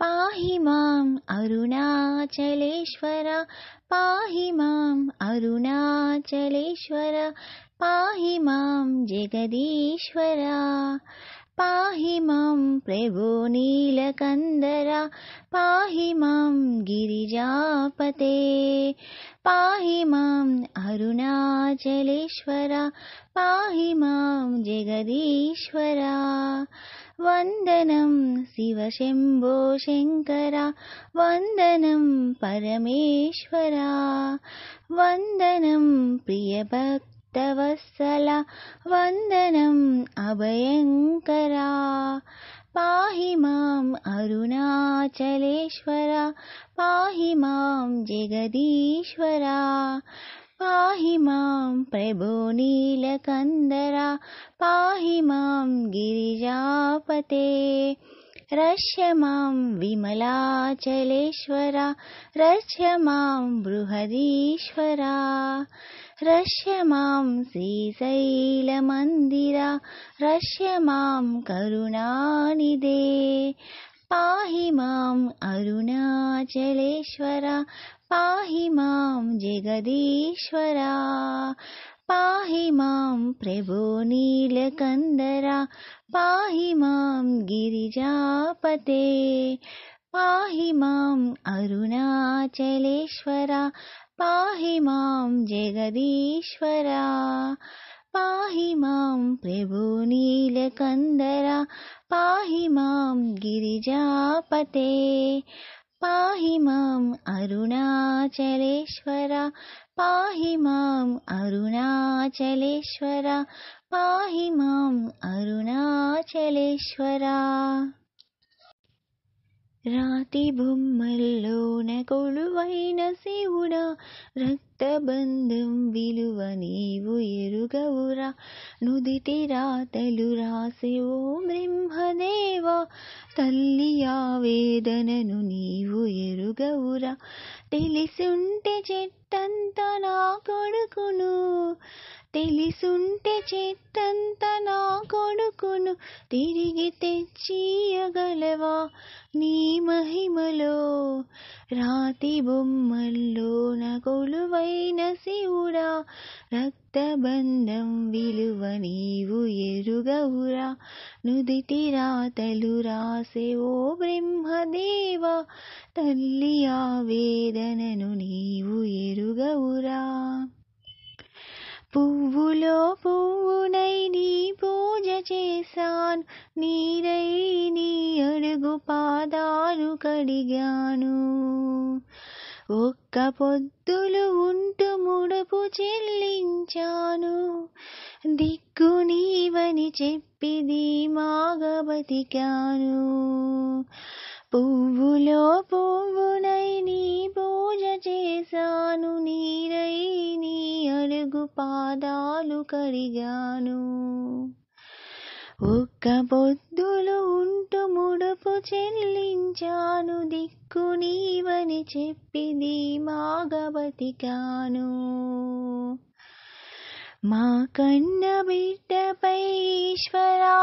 पाहि माम् अरुणाचलेश्वर पाहि माम् अरुणाचलेश्वर पाहि माम् जगदीश्वर पाहि प्रभो नीलकन्दर पाहि माम् गिरिजापते पाहि माम् अरुणाचलेश्वर पाहि माम् जगदीश्वरा वन्दनं शङ्करा वन्दनं परमेश्वरा वन्दनं प्रियभक्तवत्सला वन्दनम् अभयङ्करा पाहि माम् अरुणाचलेश्वरा पाहि माम् जगदीश्वरा पाहि मां प्रभुनीलकन्दरा पाहि मां गिरिजापते मां विमलाचलेश्वरा मां बृहदीश्वरा मां श्रीशैलमन्दिरा मां करुणानिदे पाहि माम् अरुणाचलेश्वरा पाहि मां जगदीश्वरा पाहि मां नीलकन्दरा पाहि मां गिरिजापते पाहि मां अरुणाचलेश्वरा पाहि मां जगदीश्वरा पाहि मां नीलकन्दरा पाहि मां गिरिजापते पाहि माम् अरुणाचलेश्वर पाहि माम् अरुणाचलेश्वर पाहि माम् अरुणाचलेश्वर रातिभुम्मल्लो ఆయన శివుడా రక్త బంధం విలువ నీవు ఎరుగవురా నుదిటి రాతలు రాసి ఓ బ్రహ్మదేవా తల్లి ఆ వేదనను నీవు ఎరుగవురా తెలిసుంటే చెట్టంత నా కొడుకును తెలిసుంటే చెత్తంత నా కొడుకును తిరిగి తెచ్చియగలవా నీ మహిమలో రాతి బొమ్మల్లో నా కొలువైన శివుడా రక్తబంధం విలువ నీవు ఎరుగవురా నుదిటి రాతలు రాసే ఓ బ్రహ్మదేవా తల్లి ఆ వేదనను నీవు ఎరుగవురా పువ్వులో పువ్వునై నీ పూజ చేశాను నీరై నీ అడుగు పాదాలు కడిగాను ఒక్క పొద్దులు ఉంటూ ముడుపు చెల్లించాను దిక్కు నీవని చెప్పిది మాగబతికాను పువ్వులో పువ్వునై నీ పూజ చేశాను నీరై కడుగు పాదాలు కడిగాను ఒక్క బొద్దులు ఉంటూ ముడుపు చెల్లించాను దిక్కు నీవని చెప్పి మాగబతికాను మా కన్న బిడ్డపై ఈశ్వరా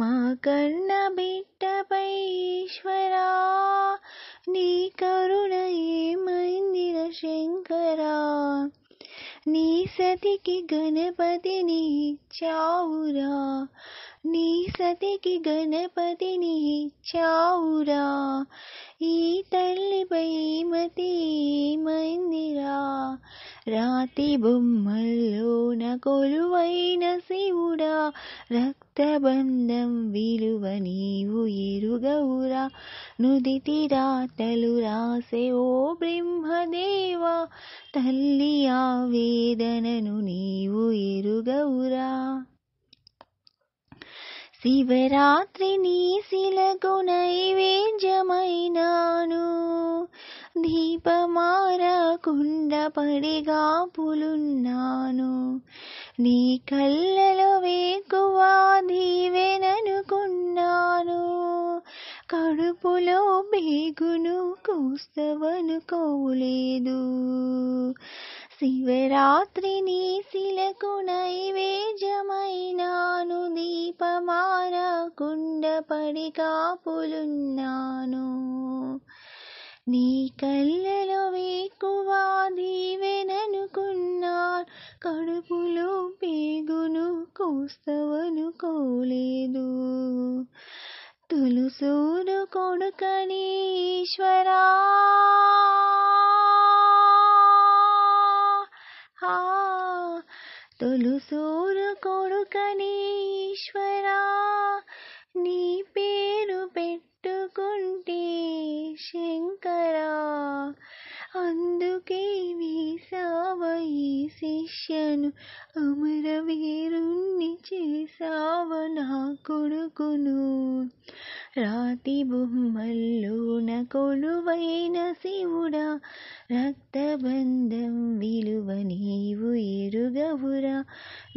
మా కన్న బిడ్డ నీ కరుణ ఏమైందిర శంకరా నీ సతికి గణపతిని ఇచ్చావురా నీ సతికి గణపతిని ఇచ్చావురా ఈ తల్లిపై మతి ఏమైందిరా రాతి బొమ్మల్లోన కొలువైన శివుడా రక్తబంధం విలువ నీవు ఎరుగౌరా నుదిటి రాతలు రాసే ఓ బ్రహ్మదేవా తల్లి ఆ వేదనను నీవు ఎరుగవురా శివరాత్రి నీ శిలకు నైవేద్యమైనాను దీపమారకుండా పడిగా పులున్నాను నీ కళ్ళలో వేకువా దీవెననుకున్నాను కడుపులో బేగును కూస్తవనుకోలేదు శివరాత్రి నీ శిలకు నైవేద్యమైనాను దీపమారకుండ పడి కాపులున్నాను నీ కళ్ళలో వేకువ దీవెననుకున్నాను కడుపులో పేగును కూస్తవనుకోలేదు తులుసూరు కొడుకని ఈశ్వరా తొలుసూరు కొడుకని ఈశ్వరా శంకర అందుకే వేసావయి శిష్యను అమరవీరుణ్ణి చేసావ నా కొడుకును రాతి బొమ్మల్లోన కొలువైన శివుడా రక్తబంధం విలువ నీవు ఎరుగవురా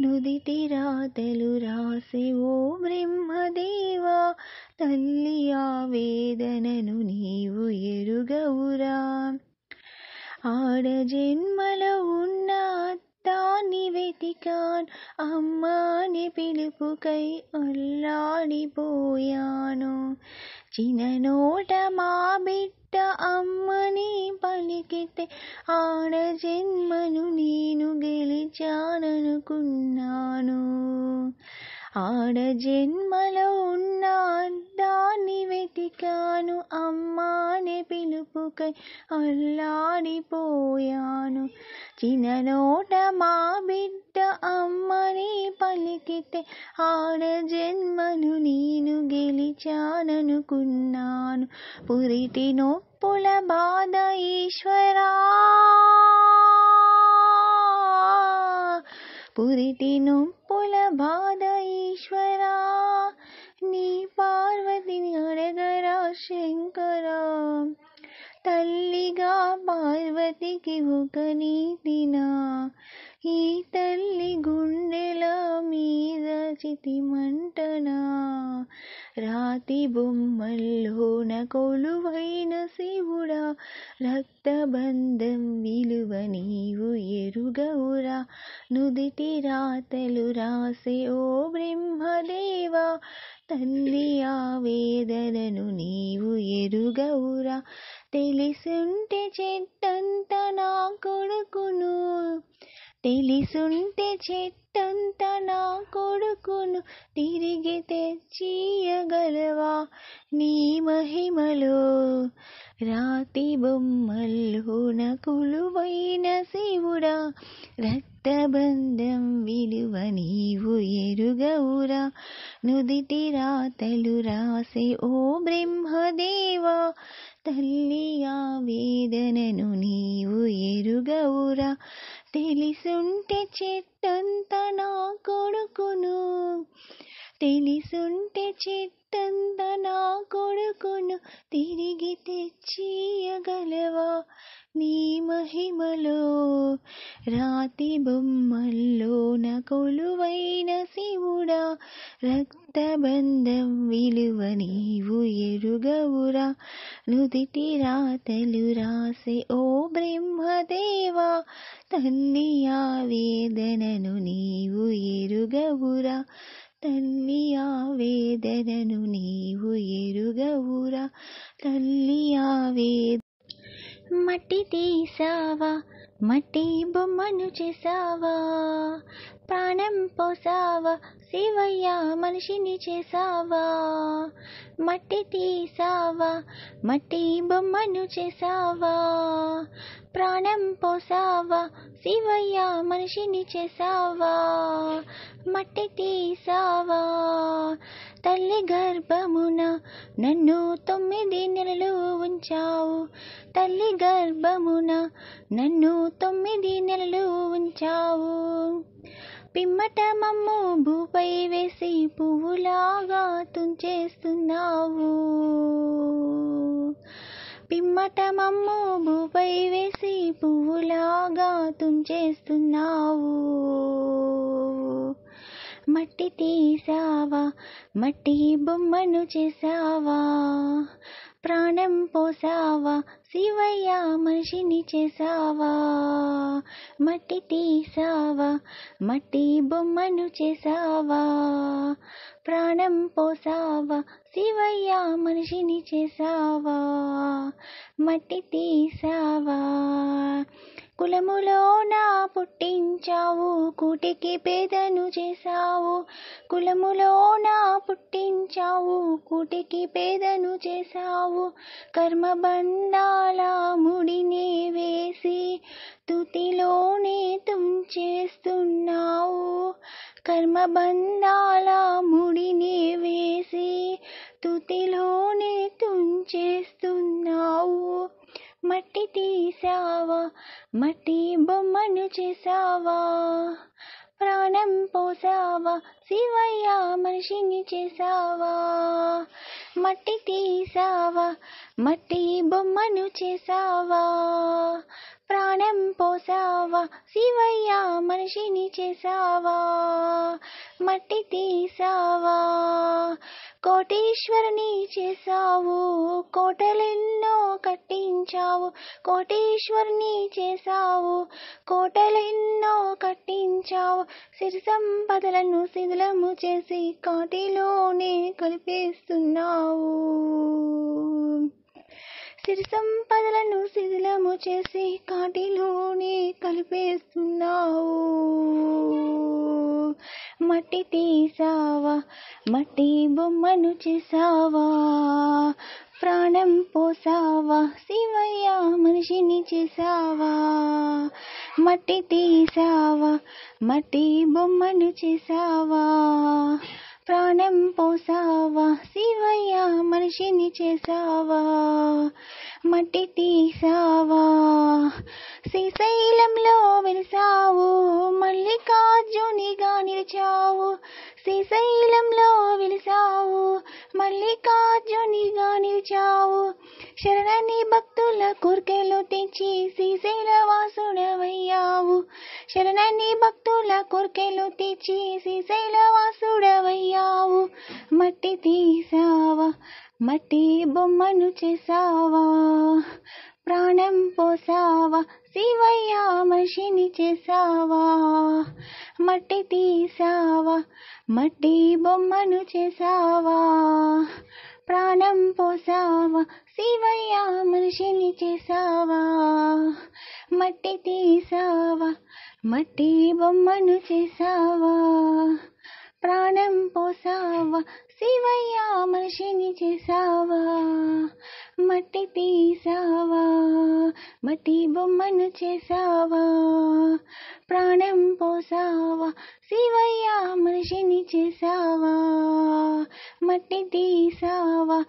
నుదిటి రాతలు రాసే ఓ బ్రహ్మదేవా తల్లి ఆ వేదనను నీవు ఎరుగవురా ఆడ జన్మల ఉన్న దాన్ని వెతికాన్ అమ్మాని పిలుపుకై అల్లాడిపోయాను చిన్ననోట మా బిడ్డ అమ్మని పలికితే ఆడ జన్మను నేను గెలిచాననుకున్నాను ఆడ జన్మలో ఉన్న పిలిచాను అమ్మానే పిలుపుకై అల్లాడిపోయాను చిన్ననోట మా బిడ్డ అమ్మని పలికితే ఆడ జన్మను నేను గెలిచాననుకున్నాను పురిటి నొప్పుల బాధ ఈశ్వరా పురిటి నొప్పుల బాధ ఈశ్వరా నీ పార్వతిని అడగరా శంకర తల్లిగా పార్వతికి ఒక నీతినా ఈ తల్లి గుండెల మీద చితి మంటనా రాతి బొమ్మల్లోన కొలువైన శివుడా రక్తబంధం విలువ నీవు ఎరుగవురా నుదిటి రాతలు రాసే ఓ బ్రహ్మదేవా తల్లి ఆ నీవు ఎరుగవురా తెలిసుంటే చెట్టంత నా కొడుకును తెలిసుంటే చెట్టంత నా కొడుకును తిరిగి తెచ్చియగలవా నీ మహిమలో రాతి బొమ్మల్లో నకులువైన శివుడా రక్తబంధం విలువ నీవు ఎరుగౌరా నుదిటి రాతలు రాసే ఓ బ్రహ్మదేవా తల్లి ఆ వేదనను నీవు ఎరుగౌరా తెలిసుంటే చెట్టంత నా కొడుకును తెలిసుంటే చిత్తంద నా కొడుకును తిరిగి తెచ్చియగలవా నీ మహిమలో రాతి బొమ్మల్లో నా కొలువైన శివుడా రక్తబంధం విలువ నీవు ఎరుగవురా నుదిటి రాతలు రాసే ఓ బ్రహ్మదేవా తన్ని ఆ వేదనను నీవు ఎరుగవురా తల్లియా ఆ వేదనను నీవు ఎరుగవురా తల్లియా వేద మట్టి తీసావా మట్టి బొమ్మను చేసావా ప్రాణం పోసావా శివయ్య మనిషిని చేసావా మట్టి తీసావా మట్టి బొమ్మను చేసావా ప్రాణం పోసావా శివయ్య మనిషిని చేసావా మట్టి తీసావా తల్లి గర్భమున నన్ను తొమ్మిది నెలలు ఉంచావు తల్లి గర్భమున నన్ను తొమ్మిది నెలలు ఉంచావు పిమ్మట మమ్ము భూపై వేసి పువ్వులాగా తుంచేస్తున్నావు పిమ్మట మమ్ము భూపై వేసి పువ్వులాగా తుంచేస్తున్నావు మట్టి తీసావా మట్టి బొమ్మను చేసావా ప్రాణం పోసావా శివయ్య మనిషిని చేసావా మట్టి తీసావా మట్టి బొమ్మను చేసావా ప్రాణం పోసావా శివయ్య మనిషిని చేసావా మట్టి తీసావా కులములో నా పుట్టించావు కూటికి పేదను చేశావు కులములో నా పుట్టించావు కూటికి పేదను చేశావు కర్మబంధాల ముడిని వేసి తుతిలోనే తుంచేస్తున్నావు కర్మబంధాల ముడిని వేసి తుతిలోనే తుంచేస్తున్నావు మట్టి తీసావా మట్టి బొమ్మను చేసావా ప్రాణం పోసావా శివయ్య మనిషిని చేసావా మట్టి తీసావా మట్టి బొమ్మను చేసావా ప్రాణం పోసావా శివయ్య మనిషిని చేసావా మట్టి తీసావా కోటీశ్వరిని చేశావు కోటలెన్నో కట్టించావు కోటీశ్వరిని చేశావు కోటలెన్నో కట్టించావు సిరి సంపదలను శిథిలము చేసి కాటిలోనే కలిపేస్తున్నావు సిరి సంపదలను శిథిలము చేసి కాటిలోనే కలిపేస్తున్నావు మట్టి తీసావా మట్టి బొమ్మను చేసావా ప్రాణం పోసావా శివయ్య మనిషిని చేసావా మట్టి తీసావా మట్టి బొమ్మను చేసావా ప్రాణం పోసావా శివయ్య మనిషిని చేసావా మట్టి తీసావా శ్రీశైలంలో వెలిసావు మల్లికార్జునిగా నిలిచావు శ్రీశైలంలో వెలిసావు మల్లికార్జునిగా నిలిచావు శరణని భక్తుల కోర్కెలు తెచ్చి శ్రీశైల వాసుడవయ్యావు శరణని భక్తుల కోర్కెలు తెచ్చి వాసుడవయ్యావు మట్టి తీసావా మట్టి బొమ్మను చేసావా ప్రాణం పోసావా శివయ్య మషిని చేసావా మట్టి తీసావా మట్టి బొమ్మను చేసావా ప్రాణం పోసావా శివయ్య మనిషిని చేసావా మట్టి తీసావా మట్టి బొమ్మను చేసావా ప్రాణం పోసావా శివయ్య మనిషిని చేసావా మట్టి తీసావా మట్టి బొమ్మను చేసావా ప్రాణం పోసావా శివయ్య మనిషిని చేసావా మట్టి తీసావా